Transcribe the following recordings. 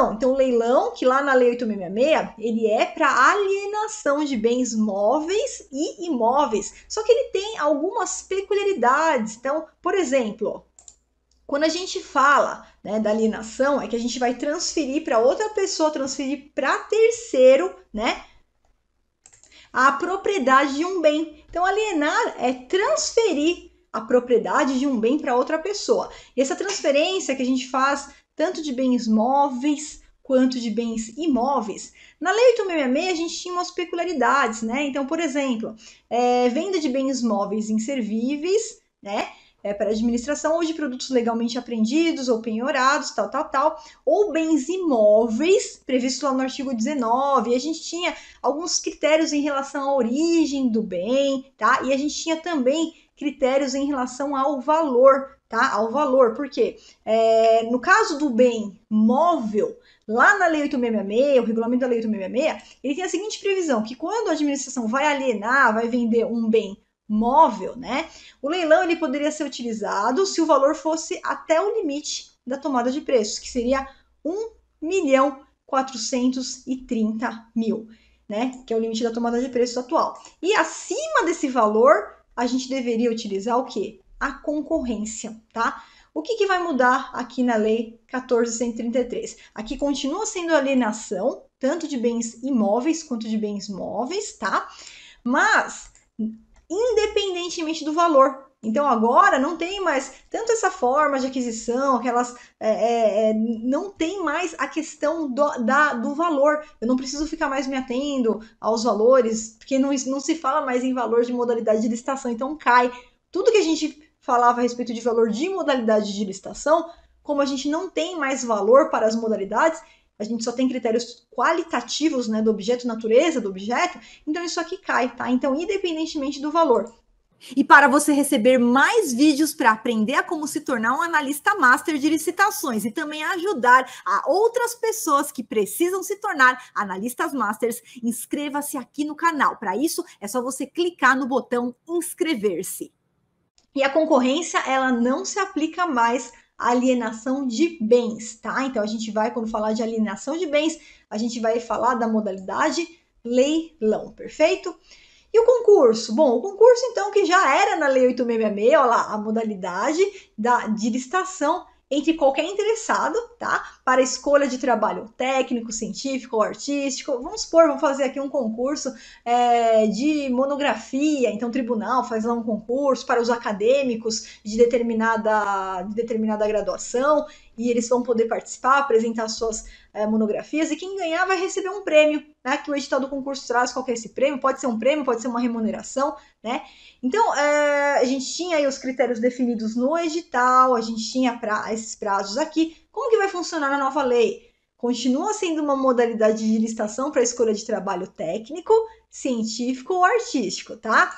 leilão. Então, o leilão, que lá na Lei 866, ele é para alienação de bens móveis e imóveis. Só que ele tem algumas peculiaridades. Então, por exemplo, quando a gente fala né, da alienação, é que a gente vai transferir para outra pessoa, transferir para terceiro, né? A propriedade de um bem. Então, alienar é transferir a propriedade de um bem para outra pessoa. E essa transferência que a gente faz tanto de bens móveis quanto de bens imóveis. Na Lei 866, a gente tinha umas peculiaridades, né? Então, por exemplo, é, venda de bens móveis inservíveis, né? É, para administração ou de produtos legalmente apreendidos ou penhorados, tal, tal, tal, ou bens imóveis, previsto lá no artigo 19. E a gente tinha alguns critérios em relação à origem do bem, tá? E a gente tinha também critérios em relação ao valor, tá? Ao valor, porque é, no caso do bem móvel, lá na Lei 8666, o regulamento da Lei 8666, ele tem a seguinte previsão, que quando a administração vai alienar, vai vender um bem móvel, né? O leilão ele poderia ser utilizado se o valor fosse até o limite da tomada de preços, que seria 1 milhão 430 mil, né? Que é o limite da tomada de preços atual. E acima desse valor, a gente deveria utilizar o quê? A concorrência, tá? O que, que vai mudar aqui na Lei 1433? Aqui continua sendo alienação, tanto de bens imóveis quanto de bens móveis, tá? Mas, independentemente do valor, então agora não tem mais tanto essa forma de aquisição, aquelas é, é, é, não tem mais a questão do, da, do valor. Eu não preciso ficar mais me atendo aos valores, porque não, não se fala mais em valor de modalidade de licitação, então cai. Tudo que a gente falava a respeito de valor de modalidade de licitação, como a gente não tem mais valor para as modalidades, a gente só tem critérios qualitativos né, do objeto natureza, do objeto, então isso aqui cai, tá? Então, independentemente do valor. E para você receber mais vídeos para aprender a como se tornar um analista master de licitações e também ajudar a outras pessoas que precisam se tornar analistas masters, inscreva-se aqui no canal. Para isso, é só você clicar no botão inscrever-se. E a concorrência, ela não se aplica mais alienação de bens, tá? Então a gente vai, quando falar de alienação de bens, a gente vai falar da modalidade leilão, perfeito? E o concurso? Bom, o concurso, então, que já era na Lei 8666, olha lá, a modalidade da, de licitação entre qualquer interessado, tá? Para escolha de trabalho técnico, científico ou artístico. Vamos supor, vamos fazer aqui um concurso é, de monografia, então o tribunal faz lá um concurso para os acadêmicos de determinada, de determinada graduação e eles vão poder participar, apresentar suas é, monografias, e quem ganhar vai receber um prêmio, né? Que o edital do concurso traz qual é esse prêmio, pode ser um prêmio, pode ser uma remuneração, né? Então, é, a gente tinha aí os critérios definidos no edital, a gente tinha pra, esses prazos aqui. Como que vai funcionar na nova lei? Continua sendo uma modalidade de licitação para escolha de trabalho técnico, científico ou artístico, tá?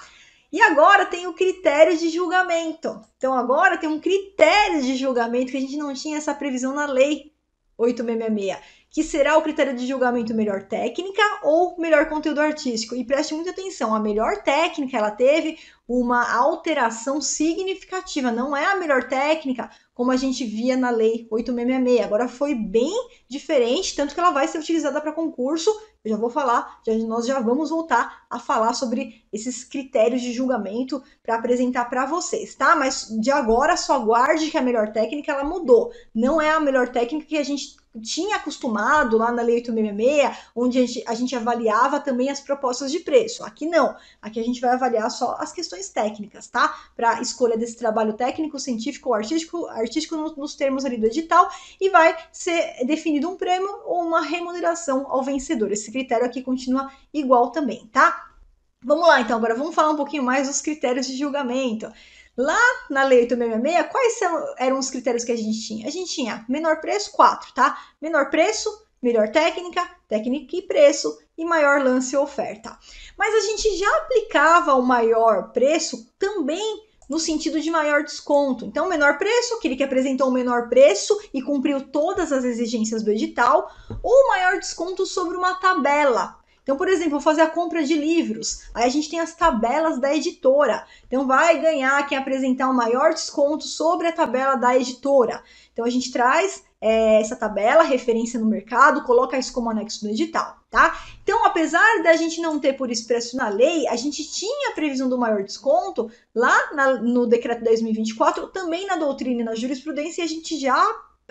E agora tem o critério de julgamento. Então agora tem um critério de julgamento que a gente não tinha essa previsão na lei 866 que será o critério de julgamento melhor técnica ou melhor conteúdo artístico. E preste muita atenção, a melhor técnica ela teve uma alteração significativa, não é a melhor técnica como a gente via na lei 8666. Agora foi bem diferente, tanto que ela vai ser utilizada para concurso. Eu já vou falar, já, nós já vamos voltar a falar sobre esses critérios de julgamento para apresentar para vocês, tá? Mas de agora só guarde que a melhor técnica ela mudou. Não é a melhor técnica que a gente tinha acostumado lá na Lei 866, onde a gente, a gente, avaliava também as propostas de preço. Aqui não, aqui a gente vai avaliar só as questões técnicas, tá? Para escolha desse trabalho técnico, científico ou artístico, artístico nos, nos termos ali do edital, e vai ser definido um prêmio ou uma remuneração ao vencedor. Esse critério aqui continua igual também, tá? Vamos lá, então, agora vamos falar um pouquinho mais dos critérios de julgamento. Lá na Lei 866, quais são, eram os critérios que a gente tinha? A gente tinha menor preço, 4, tá? Menor preço, melhor técnica, técnica e preço, e maior lance e oferta. Mas a gente já aplicava o maior preço também no sentido de maior desconto. Então, menor preço, aquele que apresentou o menor preço e cumpriu todas as exigências do edital, ou maior desconto sobre uma tabela, então, por exemplo, vou fazer a compra de livros. Aí a gente tem as tabelas da editora. Então, vai ganhar quem apresentar o maior desconto sobre a tabela da editora. Então, a gente traz é, essa tabela, referência no mercado, coloca isso como anexo no edital, tá? Então, apesar da gente não ter por expresso na lei, a gente tinha a previsão do maior desconto lá na, no decreto 10.024, também na doutrina e na jurisprudência, e a gente já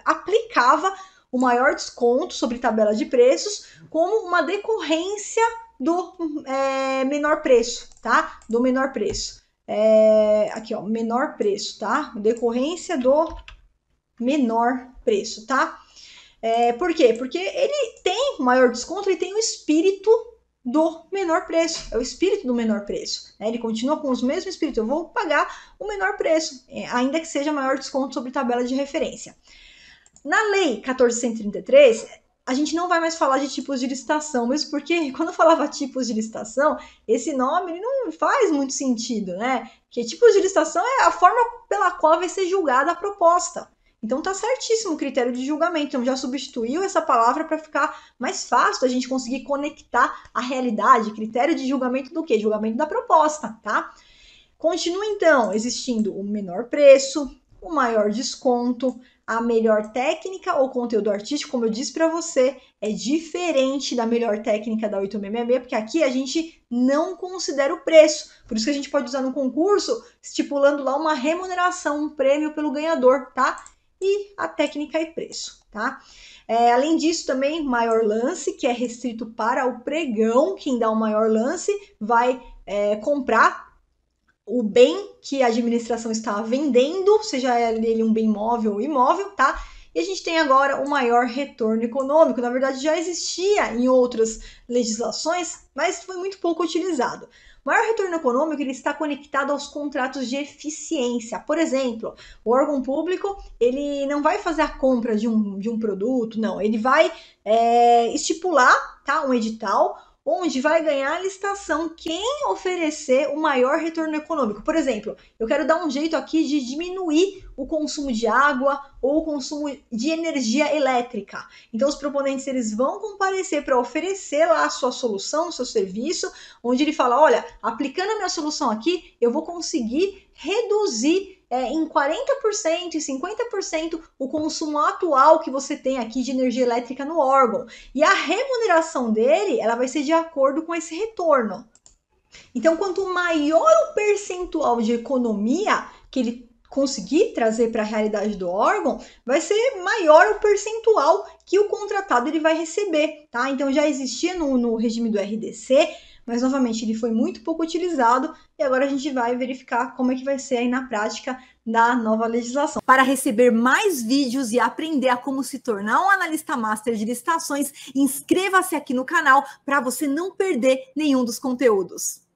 aplicava o maior desconto sobre tabela de preços como uma decorrência do é, menor preço, tá? Do menor preço. É, aqui, ó, menor preço, tá? Decorrência do menor preço, tá? É, por quê? Porque ele tem maior desconto, ele tem o espírito do menor preço. É o espírito do menor preço. Né? Ele continua com os mesmos espíritos. Eu vou pagar o menor preço, é, ainda que seja maior desconto sobre tabela de referência. Na lei 1433, a gente não vai mais falar de tipos de licitação, mesmo porque quando eu falava tipos de licitação, esse nome não faz muito sentido, né? Porque tipos de licitação é a forma pela qual vai ser julgada a proposta. Então tá certíssimo o critério de julgamento. Então já substituiu essa palavra para ficar mais fácil a gente conseguir conectar a realidade, critério de julgamento do que? Julgamento da proposta, tá? Continua então existindo o menor preço, o maior desconto, a melhor técnica ou conteúdo artístico, como eu disse para você, é diferente da melhor técnica da 8666, porque aqui a gente não considera o preço. Por isso que a gente pode usar no concurso estipulando lá uma remuneração, um prêmio pelo ganhador, tá? E a técnica e preço, tá? É, além disso, também maior lance, que é restrito para o pregão, quem dá o maior lance vai é, comprar o bem que a administração está vendendo, seja ele um bem móvel ou imóvel, tá? E a gente tem agora o maior retorno econômico. Na verdade, já existia em outras legislações, mas foi muito pouco utilizado. O maior retorno econômico ele está conectado aos contratos de eficiência. Por exemplo, o órgão público ele não vai fazer a compra de um, de um produto, não. Ele vai é, estipular tá, um edital onde vai ganhar a licitação quem oferecer o maior retorno econômico. Por exemplo, eu quero dar um jeito aqui de diminuir o consumo de água ou o consumo de energia elétrica. Então, os proponentes eles vão comparecer para oferecer lá a sua solução, o seu serviço, onde ele fala: olha, aplicando a minha solução aqui, eu vou conseguir reduzir é, em 40% e 50% o consumo atual que você tem aqui de energia elétrica no órgão. E a remuneração dele, ela vai ser de acordo com esse retorno. Então, quanto maior o percentual de economia que ele conseguir trazer para a realidade do órgão, vai ser maior o percentual que o contratado ele vai receber, tá? Então já existia no, no regime do RDC mas novamente ele foi muito pouco utilizado e agora a gente vai verificar como é que vai ser aí na prática da nova legislação. Para receber mais vídeos e aprender a como se tornar um analista master de licitações, inscreva-se aqui no canal para você não perder nenhum dos conteúdos.